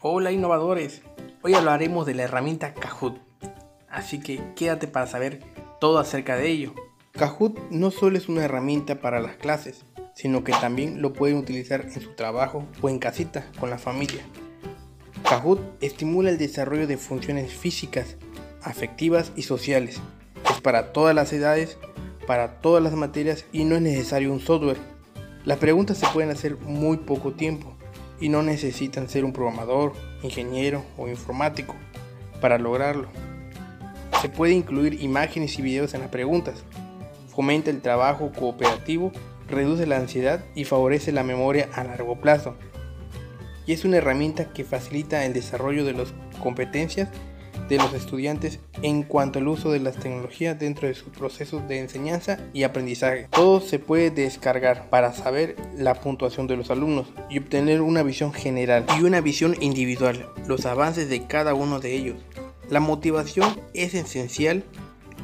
Hola innovadores, hoy hablaremos de la herramienta Kahoot, así que quédate para saber todo acerca de ello. Kahoot no solo es una herramienta para las clases, sino que también lo pueden utilizar en su trabajo o en casita con la familia. Kahoot estimula el desarrollo de funciones físicas, afectivas y sociales. Es para todas las edades, para todas las materias y no es necesario un software. Las preguntas se pueden hacer muy poco tiempo y no necesitan ser un programador, ingeniero o informático para lograrlo. Se puede incluir imágenes y videos en las preguntas. Fomenta el trabajo cooperativo, reduce la ansiedad y favorece la memoria a largo plazo. Y es una herramienta que facilita el desarrollo de las competencias de los estudiantes en cuanto al uso de las tecnologías dentro de sus procesos de enseñanza y aprendizaje. Todo se puede descargar para saber la puntuación de los alumnos y obtener una visión general y una visión individual, los avances de cada uno de ellos. La motivación es esencial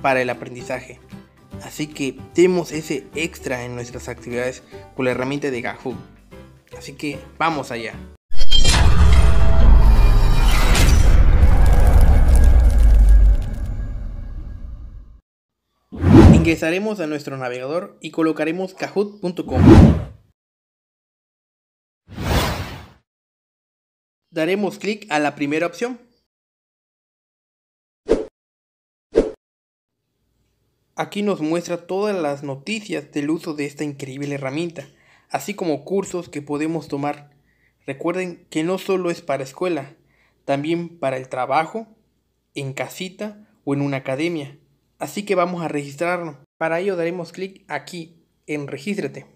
para el aprendizaje. Así que demos ese extra en nuestras actividades con la herramienta de Gahoo, Así que vamos allá. Ingresaremos a nuestro navegador y colocaremos kahoot.com. Daremos clic a la primera opción. Aquí nos muestra todas las noticias del uso de esta increíble herramienta, así como cursos que podemos tomar. Recuerden que no solo es para escuela, también para el trabajo, en casita o en una academia. Así que vamos a registrarlo, Para ello daremos clic aquí en Regístrate.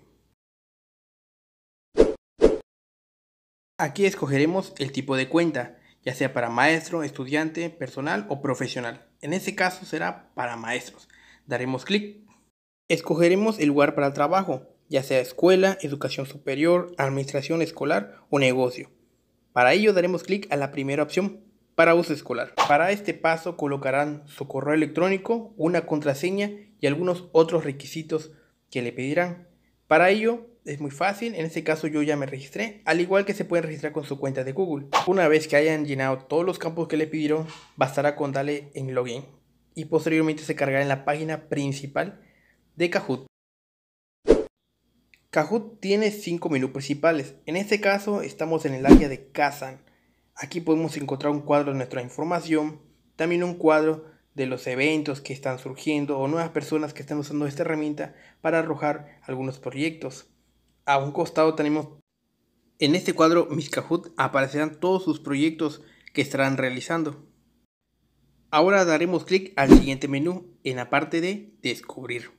Aquí escogeremos el tipo de cuenta, ya sea para maestro, estudiante, personal o profesional. En este caso será para maestros. Daremos clic. Escogeremos el lugar para el trabajo, ya sea escuela, educación superior, administración escolar o negocio. Para ello daremos clic a la primera opción, para uso escolar. Para este paso colocarán su correo electrónico, una contraseña y algunos otros requisitos que le pedirán. Para ello es muy fácil, en este caso yo ya me registré, al igual que se pueden registrar con su cuenta de Google. Una vez que hayan llenado todos los campos que le pidieron, bastará con darle en login y posteriormente se cargará en la página principal de Kahoot. Kahoot tiene 5 menús principales. En este caso estamos en el área de Kazan. Aquí podemos encontrar un cuadro de nuestra información, también un cuadro de los eventos que están surgiendo o nuevas personas que están usando esta herramienta para arrojar algunos proyectos. A un costado tenemos en este cuadro mis Kahoot aparecerán todos sus proyectos que estarán realizando. Ahora daremos clic al siguiente menú en la parte de descubrir.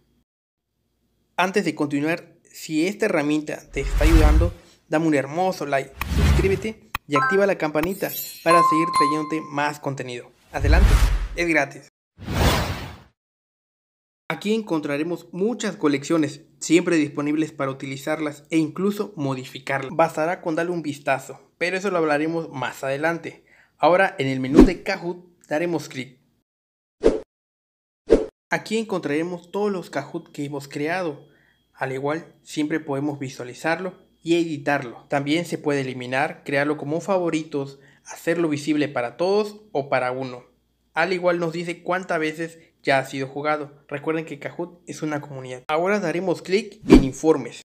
Antes de continuar, si esta herramienta te está ayudando, dame un hermoso like, suscríbete y activa la campanita para seguir trayéndote más contenido. Adelante, es gratis. Aquí encontraremos muchas colecciones, siempre disponibles para utilizarlas e incluso modificarlas. Bastará con darle un vistazo, pero eso lo hablaremos más adelante. Ahora en el menú de Kahoot daremos clic. Aquí encontraremos todos los Kahoot que hemos creado. Al igual, siempre podemos visualizarlo y editarlo. También se puede eliminar, crearlo como favoritos, hacerlo visible para todos o para uno. Al igual nos dice cuántas veces ya ha sido jugado. Recuerden que Kahoot es una comunidad. Ahora daremos clic en informes.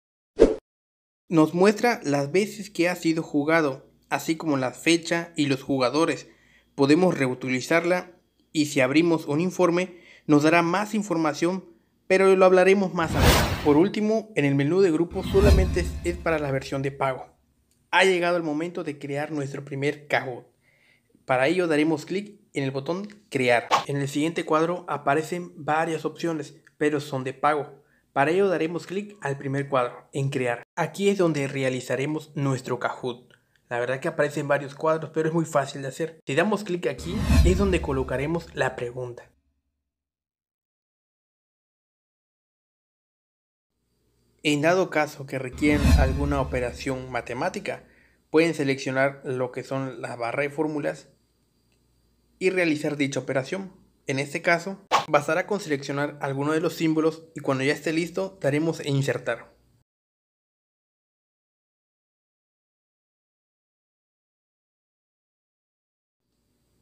Nos muestra las veces que ha sido jugado, así como la fecha y los jugadores. Podemos reutilizarla y si abrimos un informe nos dará más información pero lo hablaremos más adelante. Por último, en el menú de grupo solamente es para la versión de pago. Ha llegado el momento de crear nuestro primer Kahoot. Para ello daremos clic en el botón crear. En el siguiente cuadro aparecen varias opciones, pero son de pago. Para ello daremos clic al primer cuadro, en crear. Aquí es donde realizaremos nuestro Kahoot. La verdad que aparecen varios cuadros, pero es muy fácil de hacer. Si damos clic aquí, es donde colocaremos la pregunta. En dado caso que requieren alguna operación matemática, pueden seleccionar lo que son las barra de fórmulas y realizar dicha operación. En este caso, bastará con seleccionar alguno de los símbolos y cuando ya esté listo daremos e insertar.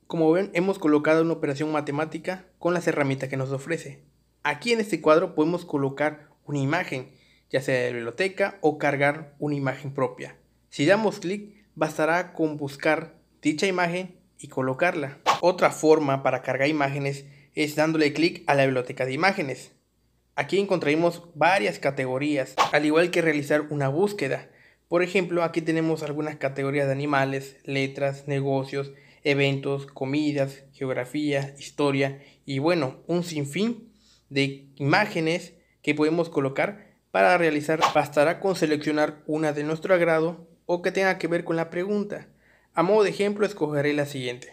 Como ven, hemos colocado una operación matemática con las herramientas que nos ofrece. Aquí en este cuadro podemos colocar una imagen ya sea de biblioteca o cargar una imagen propia. Si damos clic, bastará con buscar dicha imagen y colocarla. Otra forma para cargar imágenes es dándole clic a la biblioteca de imágenes. Aquí encontraremos varias categorías, al igual que realizar una búsqueda. Por ejemplo, aquí tenemos algunas categorías de animales, letras, negocios, eventos, comidas, geografía, historia y bueno, un sinfín de imágenes que podemos colocar para realizar bastará con seleccionar una de nuestro agrado o que tenga que ver con la pregunta. A modo de ejemplo escogeré la siguiente.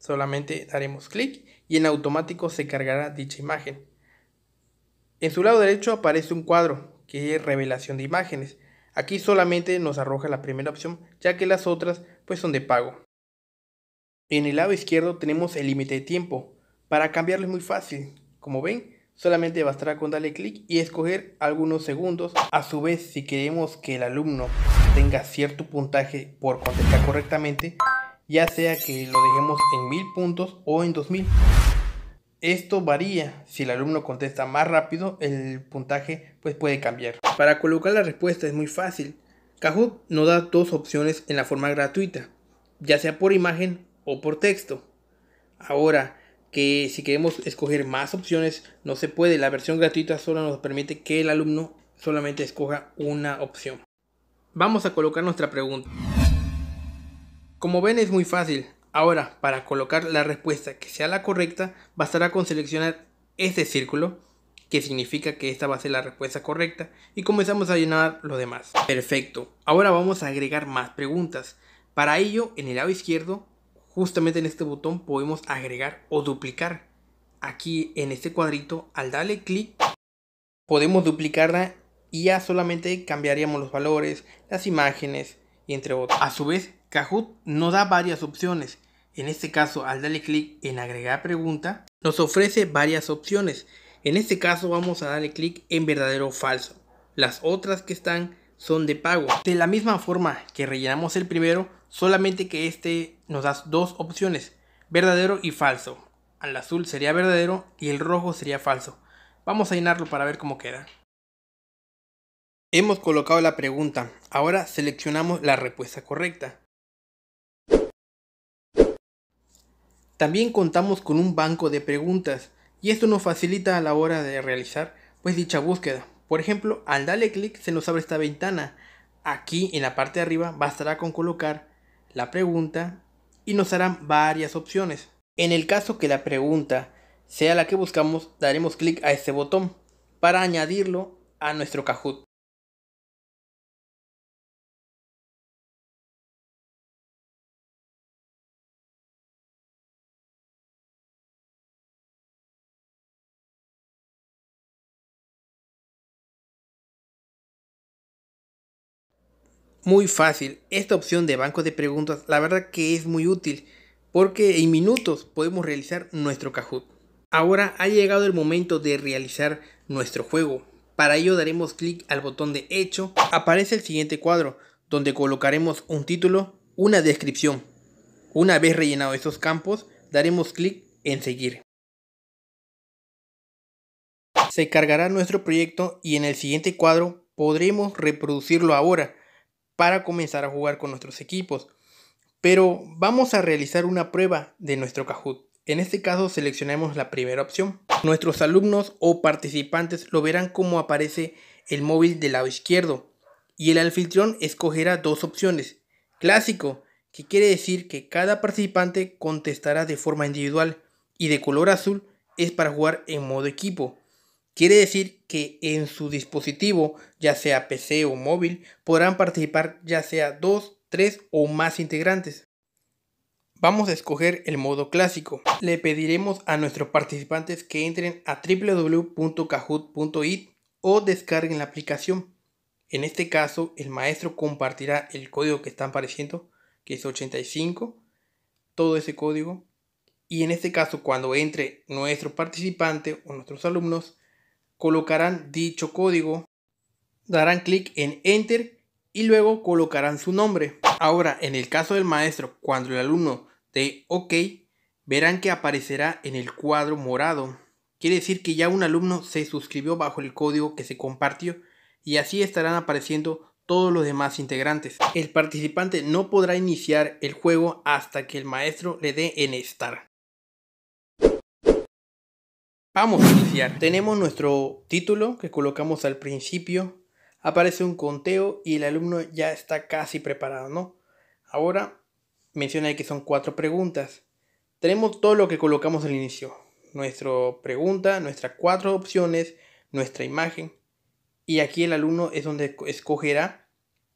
Solamente daremos clic y en automático se cargará dicha imagen. En su lado derecho aparece un cuadro que es revelación de imágenes. Aquí solamente nos arroja la primera opción ya que las otras pues son de pago. En el lado izquierdo tenemos el límite de tiempo. Para cambiarlo es muy fácil. Como ven, Solamente bastará con darle clic y escoger algunos segundos. A su vez, si queremos que el alumno tenga cierto puntaje por contestar correctamente, ya sea que lo dejemos en 1000 puntos o en 2000. Esto varía, si el alumno contesta más rápido, el puntaje pues puede cambiar. Para colocar la respuesta es muy fácil. Kahoot nos da dos opciones en la forma gratuita, ya sea por imagen o por texto. Ahora, que si queremos escoger más opciones, no se puede. La versión gratuita solo nos permite que el alumno solamente escoja una opción. Vamos a colocar nuestra pregunta. Como ven es muy fácil. Ahora, para colocar la respuesta que sea la correcta, bastará con seleccionar este círculo, que significa que esta va a ser la respuesta correcta, y comenzamos a llenar los demás. Perfecto. Ahora vamos a agregar más preguntas. Para ello, en el lado izquierdo justamente en este botón podemos agregar o duplicar. Aquí en este cuadrito, al darle clic, podemos duplicarla y ya solamente cambiaríamos los valores, las imágenes, y entre otros. A su vez, Kahoot nos da varias opciones. En este caso, al darle clic en agregar pregunta, nos ofrece varias opciones. En este caso vamos a darle clic en verdadero o falso. Las otras que están son de pago. De la misma forma que rellenamos el primero, solamente que este nos da dos opciones, verdadero y falso. Al azul sería verdadero y el rojo sería falso. Vamos a llenarlo para ver cómo queda. Hemos colocado la pregunta, ahora seleccionamos la respuesta correcta. También contamos con un banco de preguntas y esto nos facilita a la hora de realizar pues dicha búsqueda. Por ejemplo, al darle clic se nos abre esta ventana. Aquí en la parte de arriba bastará con colocar la pregunta y nos harán varias opciones. En el caso que la pregunta sea la que buscamos, daremos clic a este botón para añadirlo a nuestro Kahoot. Muy fácil. Esta opción de banco de preguntas la verdad que es muy útil porque en minutos podemos realizar nuestro Kahoot. Ahora ha llegado el momento de realizar nuestro juego. Para ello daremos clic al botón de hecho. Aparece el siguiente cuadro donde colocaremos un título, una descripción. Una vez rellenado estos campos daremos clic en seguir. Se cargará nuestro proyecto y en el siguiente cuadro podremos reproducirlo ahora para comenzar a jugar con nuestros equipos. Pero vamos a realizar una prueba de nuestro Kahoot. En este caso seleccionamos la primera opción. Nuestros alumnos o participantes lo verán como aparece el móvil del lado izquierdo y el anfitrión escogerá dos opciones. Clásico, que quiere decir que cada participante contestará de forma individual y de color azul es para jugar en modo equipo. Quiere decir que en su dispositivo, ya sea PC o móvil, podrán participar ya sea dos, tres o más integrantes. Vamos a escoger el modo clásico. Le pediremos a nuestros participantes que entren a www.kahoot.it o descarguen la aplicación. En este caso, el maestro compartirá el código que está apareciendo, que es 85, todo ese código. Y en este caso, cuando entre nuestro participante o nuestros alumnos, colocarán dicho código, darán clic en Enter y luego colocarán su nombre. Ahora, en el caso del maestro, cuando el alumno dé OK, verán que aparecerá en el cuadro morado. Quiere decir que ya un alumno se suscribió bajo el código que se compartió y así estarán apareciendo todos los demás integrantes. El participante no podrá iniciar el juego hasta que el maestro le dé en estar. Vamos a iniciar. Tenemos nuestro título que colocamos al principio. Aparece un conteo y el alumno ya está casi preparado, ¿no? Ahora menciona que son cuatro preguntas. Tenemos todo lo que colocamos al inicio. Nuestra pregunta, nuestras cuatro opciones, nuestra imagen. Y aquí el alumno es donde escogerá,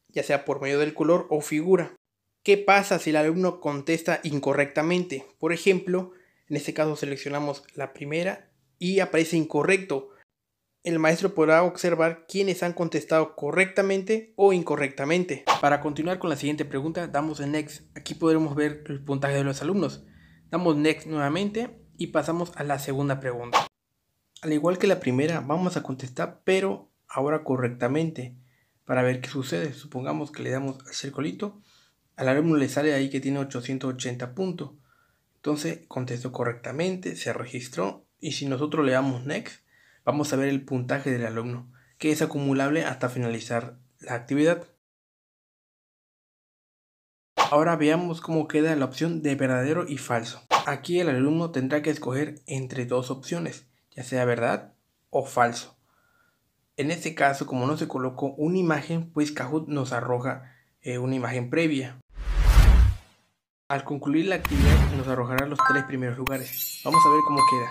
ya sea por medio del color o figura. ¿Qué pasa si el alumno contesta incorrectamente? Por ejemplo, en este caso seleccionamos la primera y aparece incorrecto. El maestro podrá observar quienes han contestado correctamente o incorrectamente. Para continuar con la siguiente pregunta, damos en Next. Aquí podremos ver el puntaje de los alumnos. Damos Next nuevamente y pasamos a la segunda pregunta. Al igual que la primera, vamos a contestar, pero ahora correctamente, para ver qué sucede. Supongamos que le damos al circulito, al alumno le sale ahí que tiene 880 puntos. Entonces contestó correctamente, se registró y si nosotros le damos next, vamos a ver el puntaje del alumno, que es acumulable hasta finalizar la actividad. Ahora veamos cómo queda la opción de verdadero y falso. Aquí el alumno tendrá que escoger entre dos opciones, ya sea verdad o falso. En este caso, como no se colocó una imagen, pues Kahoot nos arroja eh, una imagen previa. Al concluir la actividad nos arrojará los tres primeros lugares. Vamos a ver cómo queda.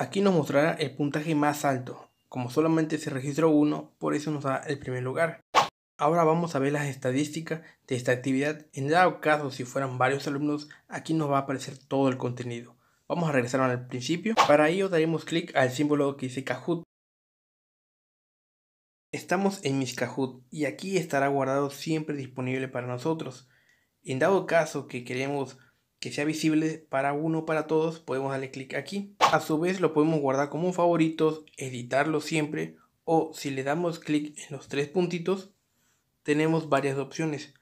Aquí nos mostrará el puntaje más alto. Como solamente se registró uno, por eso nos da el primer lugar. Ahora vamos a ver las estadísticas de esta actividad. En dado caso, si fueran varios alumnos, aquí nos va a aparecer todo el contenido. Vamos a regresar al principio. Para ello daremos clic al símbolo que dice Kahoot. Estamos en mis Kahoot y aquí estará guardado siempre disponible para nosotros. En dado caso que queremos que sea visible para uno para todos, podemos darle clic aquí. A su vez lo podemos guardar como favoritos, editarlo siempre o si le damos clic en los tres puntitos, tenemos varias opciones.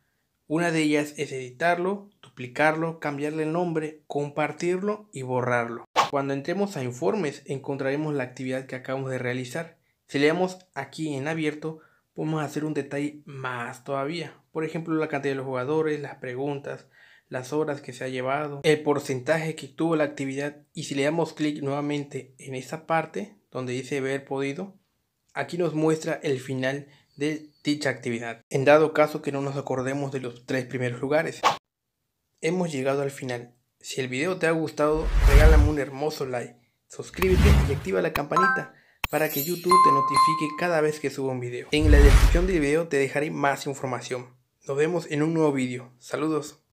Una de ellas es editarlo, duplicarlo, cambiarle el nombre, compartirlo y borrarlo. Cuando entremos a informes encontraremos la actividad que acabamos de realizar. Si le damos aquí en abierto, podemos hacer un detalle más todavía. Por ejemplo, la cantidad de los jugadores, las preguntas, las horas que se ha llevado, el porcentaje que tuvo la actividad y si le damos clic nuevamente en esta parte donde dice ver podido, aquí nos muestra el final de dicha actividad, en dado caso que no nos acordemos de los tres primeros lugares. Hemos llegado al final. Si el video te ha gustado, regálame un hermoso like, suscríbete y activa la campanita para que YouTube te notifique cada vez que suba un video. En la descripción del video te dejaré más información. Nos vemos en un nuevo video. Saludos.